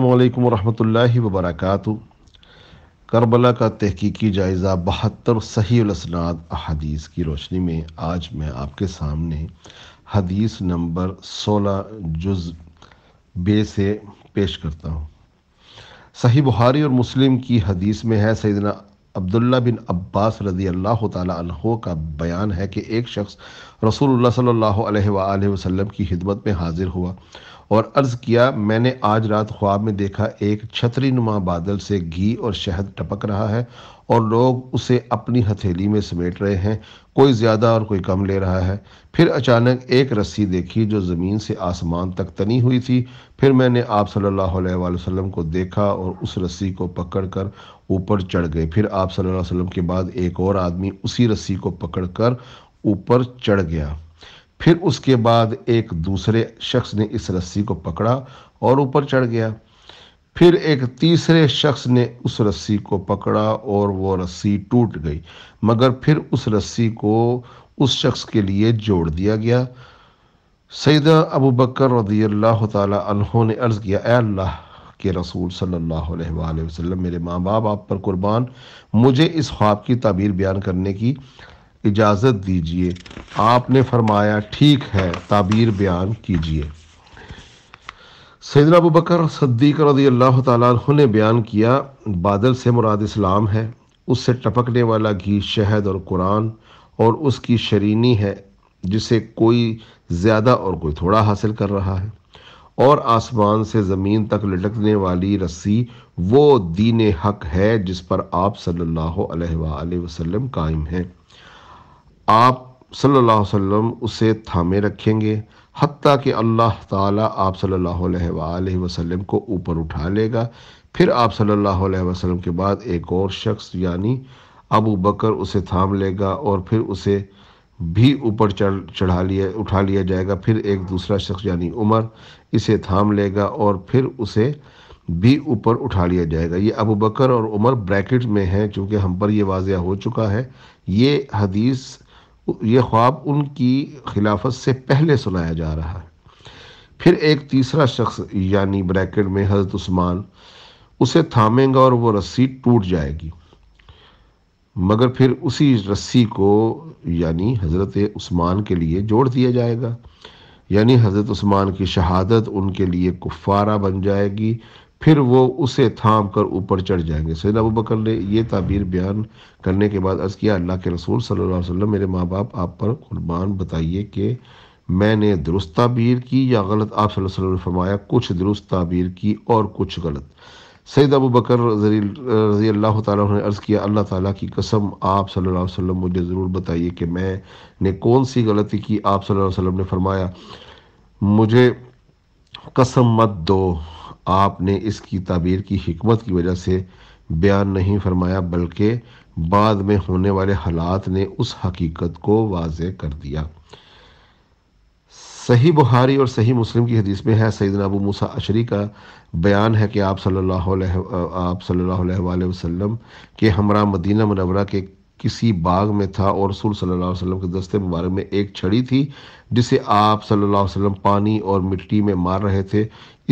अल्लाम वरहमल वबरक करबला का तहकीकी जायज़ा बहत्तर सही असनाद अदीस की रोशनी में आज मैं आपके सामने हदीस नंबर सोलह जुज बे से पेश करता हूँ सही बुहारी और मुस्लिम की हदीस में है सैदना अब्दुल्ला बिन अब्बास रजी अल्लाह तहो का बयान है कि एक शख्स रसूल सल्ला अलैहि की खिदमत में हाजिर हुआ और अर्ज किया मैंने आज रात ख्वाब में देखा एक छतरी नुमा बादल से घी और शहद टपक रहा है और लोग उसे अपनी हथेली में समेट रहे हैं कोई ज़्यादा और कोई कम ले रहा है फिर अचानक एक रस्सी देखी जो ज़मीन से आसमान तक तनी हुई थी फिर मैंने आप सल्लल्लाहु अलैहि वसल्लम को देखा और उस रस्सी को पकड़कर ऊपर चढ़ गए फिर आप सल्लल्लाहु अलैहि वसल्लम के बाद एक और आदमी उसी रस्सी को पकड़कर ऊपर चढ़ गया फिर उसके बाद एक दूसरे शख्स ने इस रस्सी को पकड़ा और ऊपर चढ़ गया फिर एक तीसरे शख्स ने उस रस्सी को पकड़ा और वो रस्सी टूट गई मगर फिर उस रस्सी को उस शख्स के लिए जोड़ दिया गया सैदा अबू बकर रजी अल्लाह तहों ने अर्ज़ किया अल्लाह के रसूल सल्लल्लाहु अलैहि वसल्लम मेरे माँ बाप आप पर कुर्बान मुझे इस ख्वाब की ताबीर बयान करने की इजाज़त दीजिए आपने फरमाया ठीक है ताबीर बयान कीजिए सैदना बकर सद्दीक रजी अल्लाह तु ने बयान किया बादल से मुराद इस्लाम है उससे टपकने वाला घी शहद और कुरान और उसकी शरीनी है जिसे कोई ज़्यादा और कोई थोड़ा हासिल कर रहा है और आसमान से ज़मीन तक लटकने वाली रस्सी वो दीन हक है जिस पर आप सल्लल्लाहु अलैहि वसल्लम कायम हैं आप सल्लल्लाहु अलैहि वसल्लम उसे थामे रखेंगे हती कि अल्लाह ताला आप सल्लल्लाहु अलैहि वसल्लम को ऊपर उठा लेगा फिर आप सल्लल्लाहु अलैहि वसल्लम के बाद एक और शख्स यानी अबू बकर उसे थाम लेगा और फिर उसे भी ऊपर चढ़ चढ़ा लिया उठा लिया जाएगा फिर एक दूसरा शख्स यानी उमर इसे थाम लेगा और फिर उसे भी ऊपर उठा लिया जाएगा ये अबू बकर और उमर ब्रैकेट में हैं चूँकि हम पर यह वाजिया हो चुका है ये हदीस ये ख्वाब उनकी खिलाफत से पहले सुनाया जा रहा है फिर एक तीसरा शख्स यानी ब्रैकेट में हजरत उस्मान उसे थामेगा और वो रस्सी टूट जाएगी मगर फिर उसी रस्सी को यानी हज़रत उस्मान के लिए जोड़ दिया जाएगा यानी हज़रत उस्मान की शहादत उनके लिए कुफारा बन जाएगी फिर वो उसे थाम कर ऊपर चढ़ जाएंगे सैद अबू बकर ने यह ताबीर बयान करने के बाद अर्ज़ किया अल्लाह के रसूल सल्लल्लाहु अलैहि वसल्लम मेरे माँ बाप आप पर कुर्बान बताइए कि मैंने दुरुस्त ताबीर की या गलत आप सल्लल्लाहु अलैहि फरमाया कुछ दुरुस्त ताबीर की और कुछ गलत सैद अबू बकर रजी अल्लाह ताला ने अर्ज़ किया अल्लाह ताली की कसम आप सल्लल्लाहु अलैहि वसल्लम मुझे ज़रूर बताइए कि मैंने कौन सी गलती की आप सल्लल्लाहु अलैहि वसल्लम ने फरमाया मुझे कसम मत दो आपने इसकी ताबीर की हमत की वजह से बयान नहीं फरमाया बल्कि बाद में होने वाले हालात ने उस हकीकत को वाज कर दिया सही बुहारी और सही मुस्लिम की हदीस में है सईद नबू मूसा अशरी का बयान है कि आप सल्लल्लाहु अलैहि आप सल्लल्लाहु अलैहि वसल्लम के हमरा मदीना मनवरा के किसी बाग में था और रसूल सल्लल्लाहु अलैहि वसल्लम के दस्ते मुबारक में एक छड़ी थी जिसे आप सल्लल्लाहु अलैहि वसल्लम पानी और मिट्टी में मार रहे थे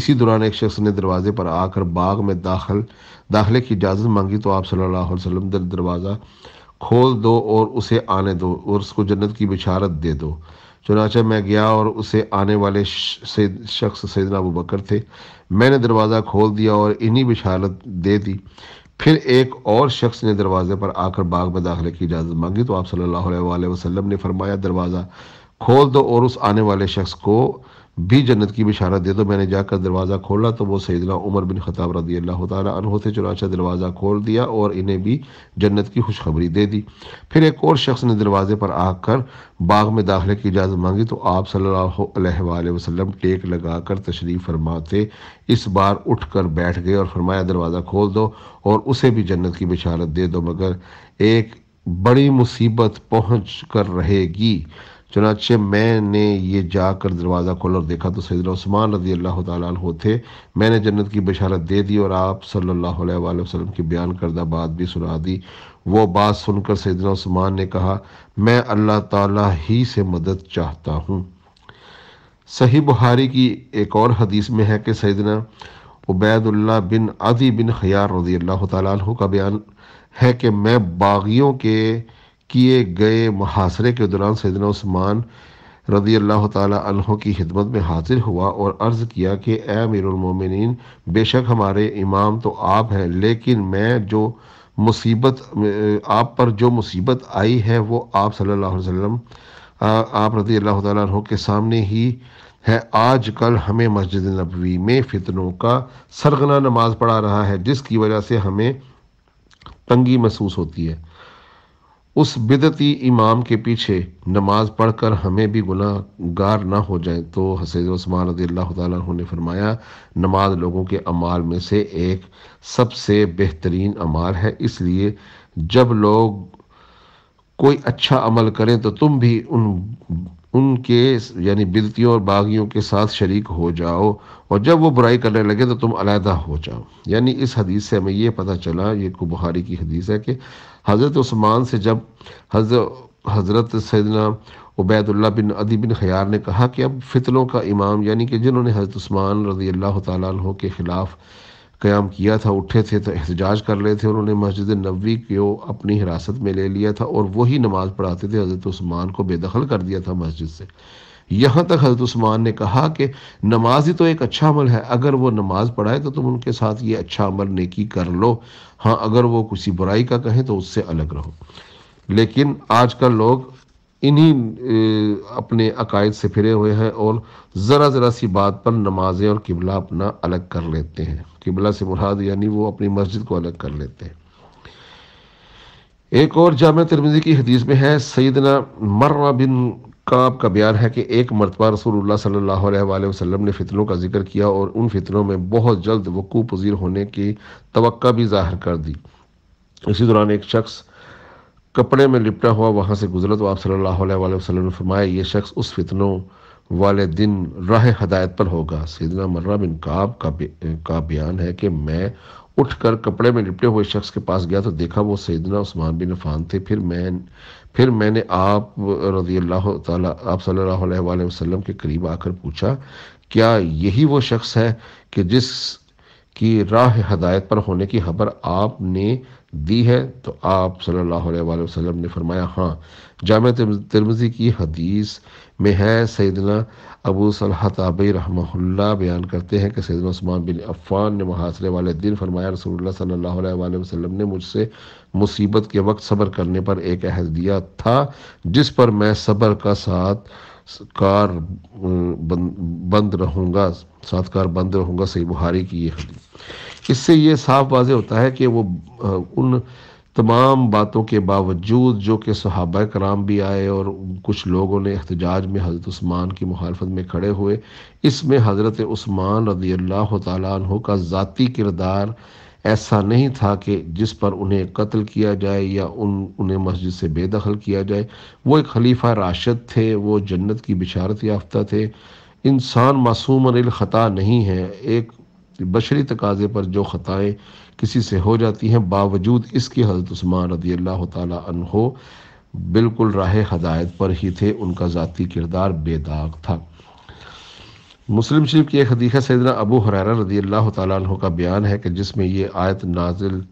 इसी दौरान एक शख्स ने दरवाजे पर आकर बाग में दाखिल दाखिले की इजाज़त मांगी तो आप सल्लल्लाहु अलैहि वसल्लम दरवाज़ा खोल दो और उसे आने दो और उसको जन्नत की बिशारत दे दो चुनाचा मैं गया और उसे आने वाले शख्स सैदना अबू बकर थे मैंने दरवाज़ा खोल दिया और इन्हीं बिशालत दे दी फिर एक और शख्स ने दरवाज़े पर आकर बाग में दाखिले की इजाज़त मांगी तो आप सल्लल्लाहु अलैहि वसल्लम ने फरमाया दरवाज़ा खोल दो और उस आने वाले शख्स को भी जन्नत की बिशारत दे दो मैंने जाकर दरवाज़ा खोला तो वो सैदना उमर बिन खताब रदी अल्लाह तह से चुनाचा दरवाज़ा खोल दिया और इन्हें भी जन्नत की खुशखबरी दे दी फिर एक और शख्स ने दरवाजे पर आकर बाग में दाखिले की इजाज़त मांगी तो आप सल्लल्लाहु अलैहि टेक लगा कर तशरीफ़ फरमाते इस बार उठ कर बैठ गए और फरमाया दरवाज़ा खोल दो और उसे भी जन्नत की बिशारत दे दो मगर एक बड़ी मुसीबत पहुँच कर रहेगी चुनाचे मैंने ये जाकर दरवाज़ा खोला और देखा तो सैद उस्मान रजी अल्लाह तु थे मैंने जन्नत की बशारत दे दी और आप सल्लल्लाहु अलैहि वसल्लम की बयान करदा बात भी सुना दी वो बात सुनकर सैदना उस्मान ने कहा मैं अल्लाह ताला ही से मदद चाहता हूँ सही बुहारी की एक और हदीस में है कि सैदना उबैदुल्ला बिन अदी बिन खयार रजी अल्लाह तु का बयान है कि मैं बागियों के किए गए मुहासरे के दौरान सैदना उस्मान रदी अल्लाह तहों की खिदमत में हाजिर हुआ और अर्ज़ किया कि ए अमीरमिन बेशक हमारे इमाम तो आप हैं लेकिन मैं जो मुसीबत आप पर जो मुसीबत आई है वो आप सल्लल्लाहु अलैहि वसल्लम आप रदी अल्लाह तहों के सामने ही है आज कल हमें मस्जिद नबवी में फितनों का सरगना नमाज पढ़ा रहा है जिसकी वजह से हमें तंगी महसूस होती है उस बिदती इमाम के पीछे नमाज पढ़कर हमें भी गुनागार ना हो जाए तो हसैद उस्मान रदी अल्लाह तु ने फरमाया नमाज लोगों के अमाल में से एक सबसे बेहतरीन अमाल है इसलिए जब लोग कोई अच्छा अमल करें तो तुम भी उन उनके यानी बिदतियों और बागियों के साथ शरीक हो जाओ और जब वो बुराई करने लगे तो तुम अलहदा हो जाओ यानी इस हदीस से हमें ये पता चला ये को बुखारी की हदीस है कि हज़रत उस्मान से जब हज़रत सैदना उबैदुल्ला बिन अदी बिन खयार ने कहा कि अब फितलों का इमाम यानी कि जिन्होंने हज़रत उस्मान रजी अल्लाह तहों के ख़िलाफ़ क़्याम किया था उठे थे तो एहतजाज कर रहे थे उन्होंने मस्जिद नबी को अपनी हिरासत में ले लिया था और वही नमाज़ पढ़ाते थे हज़रत उस्मान को बेदखल कर दिया था मस्जिद से यहां तक हजरत उस्मान ने कहा कि नमाज ही तो एक अच्छा अमल है अगर वो नमाज पढ़ाए तो तुम उनके साथ ये अच्छा अमल नेकी कर लो हाँ अगर वो किसी बुराई का कहें तो उससे अलग रहो लेकिन आजकल लोग इन्हीं अपने अकायद से फिरे हुए हैं और ज़रा ज़रा सी बात पर नमाजें और किबला अपना अलग कर लेते हैं किबला से मुराद यानी वो अपनी मस्जिद को अलग कर लेते हैं एक और जाम तिरमिजी की हदीस में है सईदना मर्रा बिन काब का बयान है कि एक मरतबा रसूलुल्लाह सल्लल्लाहु ने फितनों का जिक्र किया और उन फितनों में बहुत जल्द वकू पजीर होने की तवक्का भी जाहिर कर दी इसी दौरान एक शख्स कपड़े में लिपटा हुआ वहाँ से गुजरा तो आप सल्लल्लाहु अलैहि ने फरमाया ये शख्स उस फितनों वाले दिन राह हदायत पर होगा सैदना मर्रा बिन काब का बयान है कि मैं उठकर कपड़े में लिपटे हुए शख्स के पास गया तो देखा वो सैदना उस्मान बिन अफान थे फिर मैं फिर मैंने आप रजी अल्लाह आप सल्लल्लाहु अलैहि के करीब आकर पूछा क्या यही वो शख्स है कि जिस की राह हदायत पर होने की खबर आपने दी है तो आप सल्लल्लाहु अलैहि वसल्लम ने फरमाया हाँ जाम तिरमजी की हदीस में है सैदना अबू सलह ताबी बयान करते हैं कि सैदना उस्मान बिन अफ़ान ने मुहासरे वाले दिन फरमाया रसूलुल्लाह सल्लल्लाहु अलैहि वसल्लम ने मुझसे मुसीबत के वक्त सब्र करने पर एक अहद दिया था जिस पर मैं सब्र का साथ कार बंद, बंद रहूँगा सातकार बंद रहूँगा सही बुहारी की यह हदीस इससे ये साफ वाज होता है कि वो उन तमाम बातों के बावजूद जो कि सहाब कराम भी आए और कुछ लोगों ने एहतजाज में हज़रत उस्मान की मुखालफत में खड़े हुए इसमें हज़रत उस्मान रदी अल्लाह तु का ज़ाती किरदार ऐसा नहीं था कि जिस पर उन्हें कत्ल किया जाए या उन उन्हें मस्जिद से बेदखल किया जाए वो एक खलीफा राशद थे वो जन्नत की बिशारत याफ्ता थे इंसान मासूम ख़ता नहीं है एक बशरी तकाजे पर जो ख़ताएँ किसी से हो जाती हैं बावजूद इसकी हज़रत उस्मान रदी अल्लाह तहो बिल्कुल राह हदायत पर ही थे उनका ज़ाती किरदार बेदाग था मुस्लिम शरीफ की एक हदीक़ा सैदना अबू हरारा रदी अल्लाह तहों का बयान है कि जिसमें ये आयत नाजिल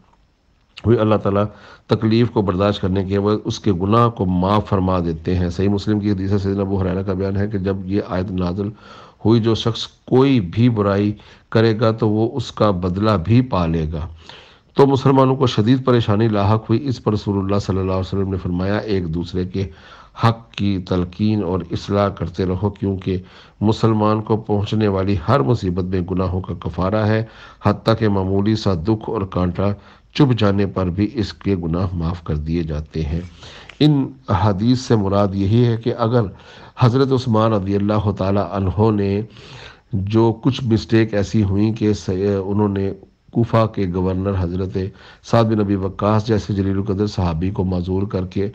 हुई अल्लाह ताला तकलीफ़ को बर्दाश्त करने के वह उसके गुनाह को माफ़ फरमा देते हैं सही मुस्लिम की हदीसा से अबू हराना का बयान है कि जब ये आयत नाजल हुई जो शख्स कोई भी बुराई करेगा तो वो उसका बदला भी पा लेगा तो मुसलमानों को शदीद परेशानी लाक हुई इस पर रसूलुल्लाह सल्लल्लाहु अलैहि वसल्लम ने फरमाया एक दूसरे के हक की तलकीन और असलाह करते रहो क्योंकि मुसलमान को पहुंचने वाली हर मुसीबत में गुनाहों का कफारा है हती के मामूली सा दुख और कांटा चुप जाने पर भी इसके गुनाह माफ़ कर दिए जाते हैं इन हदीस से मुराद यही है कि अगर हज़रत उस्मान रदी अल्लाह तहों ने जो कुछ मिस्टेक ऐसी हुई कि उन्होंने कोफा के गवर्नर हज़रत साद बिन नबी वक्स जैसे जलील कदर साहबी को मज़ूर करके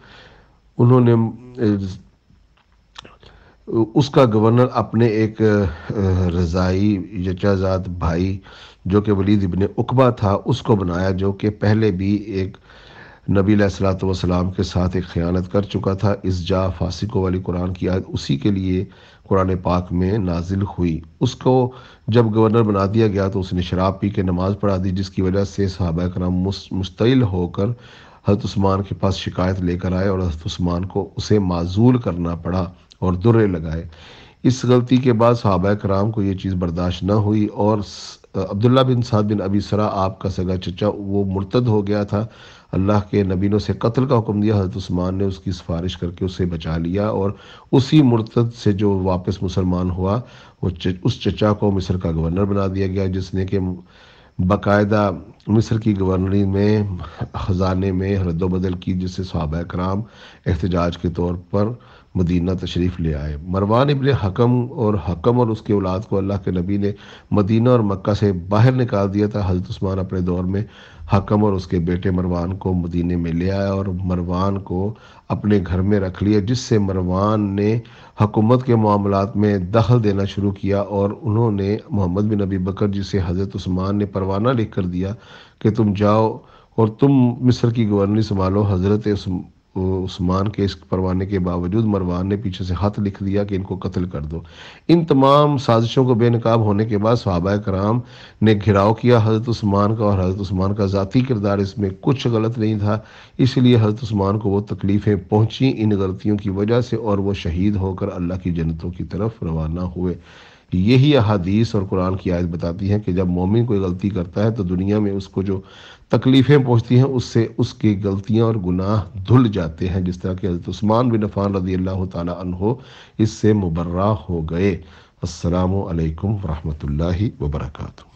उन्होंने उसका गवर्नर अपने एक रज़ाई यजाज़ाद भाई जो कि वलीद इबन उकबा था उसको बनाया जो कि पहले भी एक नबी सलाम के साथ एक ख़यानत कर चुका था इस जा फासिको वाली कुरान की आयत उसी के लिए कुरान पाक में नाजिल हुई उसको जब गवर्नर बना दिया गया तो उसने शराब पी के नमाज़ पढ़ा दी जिसकी वजह से सहाबा कराम मुस्तिल होकर हजरत उस्मान के पास शिकायत लेकर आए और हजरत उस्मान को उसे माजूल करना पड़ा और दुर्रे लगाए इस गलती के बाद सहाबा कराम को ये चीज़ बर्दाश्त न हुई और अब्दुल्ला बिन साद बिन अबी सरा आपका सगा चचा वो मुर्तद हो गया था अल्लाह के नबीनों से कत्ल का हुक्म दिया हजरत उस्मान ने उसकी सिफारिश करके उसे बचा लिया और उसी मुर्तद से जो वापस मुसलमान हुआ वो च, उस चचा को मिस्र का गवर्नर बना दिया गया जिसने कि बाकायदा मिस्र की गवर्नरी में ख़जाने में रद्दबदल की जिससे सहाबा कराम एहतजाज के तौर पर मदीना तशरीफ़ ले आए मरवान इबन हकम और हकम और उसके औलाद को अल्लाह के नबी ने मदीना और मक्का से बाहर निकाल दिया था हजरत उस्मान अपने दौर में हकम और उसके बेटे मरवान को मदीने में ले आया और मरवान को अपने घर में रख लिया जिससे मरवान ने हकूमत के मामला में दखल देना शुरू किया और उन्होंने मोहम्मद बिन नबी बकर जिसे हज़रत उस्मान ने परवाना लिख कर दिया कि तुम जाओ और तुम मिस्र की गवर्नरी संभालो हज़रत उस्मान के इस परवाने के बावजूद मरवान ने पीछे से हाथ लिख दिया कि इनको कत्ल कर दो इन तमाम साजिशों को बेनकाब होने के बाद सहाबा कराम ने घिराव किया हज़रत उस्मान का और हज़रत उस्मान का ज़ाती किरदार इसमें कुछ गलत नहीं था इसलिए हज़रत उस्मान को वो तकलीफ़ें पहुँची इन गलतियों की वजह से और वो शहीद होकर अल्लाह की जन्नतों की तरफ रवाना हुए यही अहादीस और कुरान की आयत बताती है कि जब मोमिन कोई गलती करता है तो दुनिया में उसको जो तकलीफ़ें पहुँचती हैं उससे उसकी गलतियाँ और गुनाह धुल जाते हैं जिस तरह के हजरत उस्मान बिन अफ़ान रदी अल्लाह तहो इससे मुबर्रा हो गए असलकम वरहमल वर्का